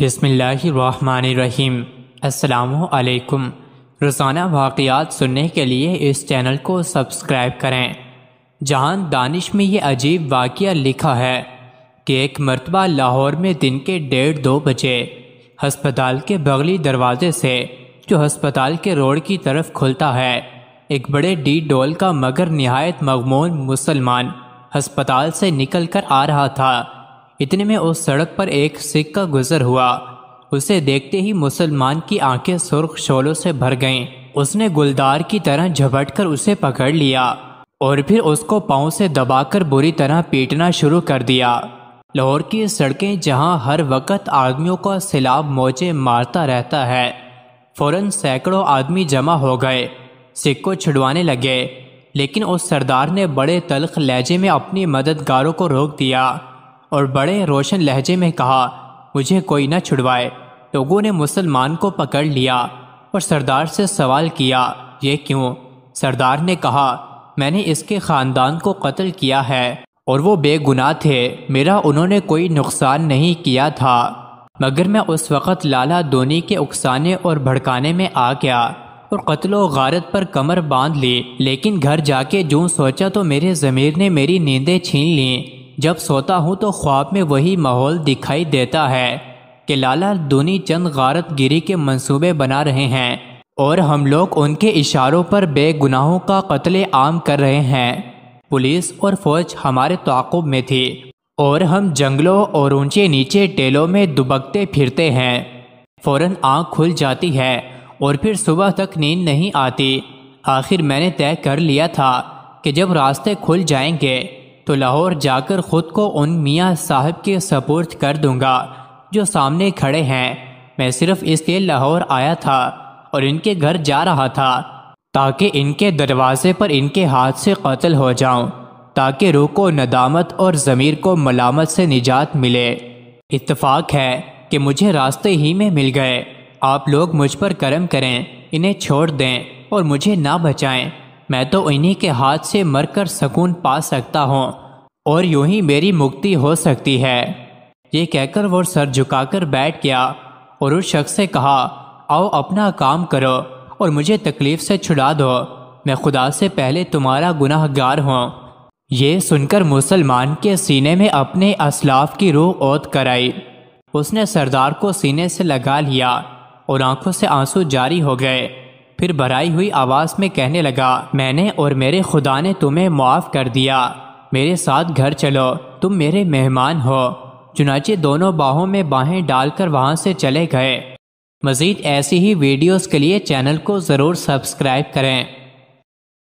बिसमीम् अल्लाम रोज़ाना वाक़ात सुनने के लिए इस चैनल को सब्सक्राइब करें जहाँ दानिश में ये अजीब वाक़ लिखा है कि एक मरतबा लाहौर में दिन के डेढ़ दो बजे हस्पताल के बगली दरवाजे से जो हस्पताल के रोड की तरफ खुलता है एक बड़े डी डोल का मगर नहायत मगमून मुसलमान हस्पताल से निकल कर आ रहा था इतने में उस सड़क पर एक सिख का गुजर हुआ उसे देखते ही मुसलमान की आंखें सुर्ख शोलों से भर गईं उसने गुलदार की तरह झपट कर उसे पकड़ लिया और फिर उसको पाँव से दबाकर बुरी तरह पीटना शुरू कर दिया लाहौर की सड़कें जहां हर वक्त आदमियों का सैलाब मोचे मारता रहता है फौरन सैकड़ों आदमी जमा हो गए सिख को छुड़वाने लगे लेकिन उस सरदार ने बड़े तलख लहजे में अपनी मददगारों को रोक दिया और बड़े रोशन लहजे में कहा मुझे कोई न छुड़वाए लोगों ने मुसलमान को पकड़ लिया और सरदार से सवाल किया ये क्यों सरदार ने कहा मैंने इसके ख़ानदान को कत्ल किया है और वो बेगुनाह थे मेरा उन्होंने कोई नुकसान नहीं किया था मगर मैं उस वक़्त लाला धोनी के उकसाने और भड़काने में आ गया और कत्लो गारत पर कमर बांध ली लेकिन घर जाके जूँ सोचा तो मेरे ज़मीर ने मेरी नींदें छीन लीं जब सोता हूँ तो ख्वाब में वही माहौल दिखाई देता है कि लाला दुनी चंद गारत गिरी के मंसूबे बना रहे हैं और हम लोग उनके इशारों पर बेगुनाहों का कत्ल आम कर रहे हैं पुलिस और फौज हमारे ताकुब में थी और हम जंगलों और ऊंचे नीचे टेलों में दुबकते फिरते हैं फौरन आंख खुल जाती है और फिर सुबह तक नींद नहीं आती आखिर मैंने तय कर लिया था कि जब रास्ते खुल जाएंगे तो लाहौर जाकर खुद को उन मियाँ साहब के सपोर्ट कर दूंगा जो सामने खड़े हैं मैं सिर्फ इसलिए लाहौर आया था और इनके घर जा रहा था ताकि इनके दरवाजे पर इनके हाथ से कत्ल हो जाऊं ताकि रूह को नदामत और ज़मीर को मलामत से निजात मिले इत्तफाक है कि मुझे रास्ते ही में मिल गए आप लोग मुझ पर करम करें इन्हें छोड़ दें और मुझे ना बचाएं मैं तो इन्हीं के हाथ से मरकर सुकून पा सकता हूँ और यूं ही मेरी मुक्ति हो सकती है ये कहकर वो सर झुकाकर बैठ गया और उस शख्स से कहा आओ अपना काम करो और मुझे तकलीफ से छुड़ा दो मैं खुदा से पहले तुम्हारा गुनाहगार हूँ ये सुनकर मुसलमान के सीने में अपने असलाफ की रूह ओत कराई उसने सरदार को सीने से लगा लिया और आंखों से आंसू जारी हो गए फिर भराई हुई आवाज़ में कहने लगा मैंने और मेरे खुदा ने तुम्हें मुआफ़ कर दिया मेरे साथ घर चलो तुम मेरे मेहमान हो चुनाचे दोनों बाहों में बाहें डालकर वहाँ से चले गए मज़ीद ऐसी ही वीडियोस के लिए चैनल को ज़रूर सब्सक्राइब करें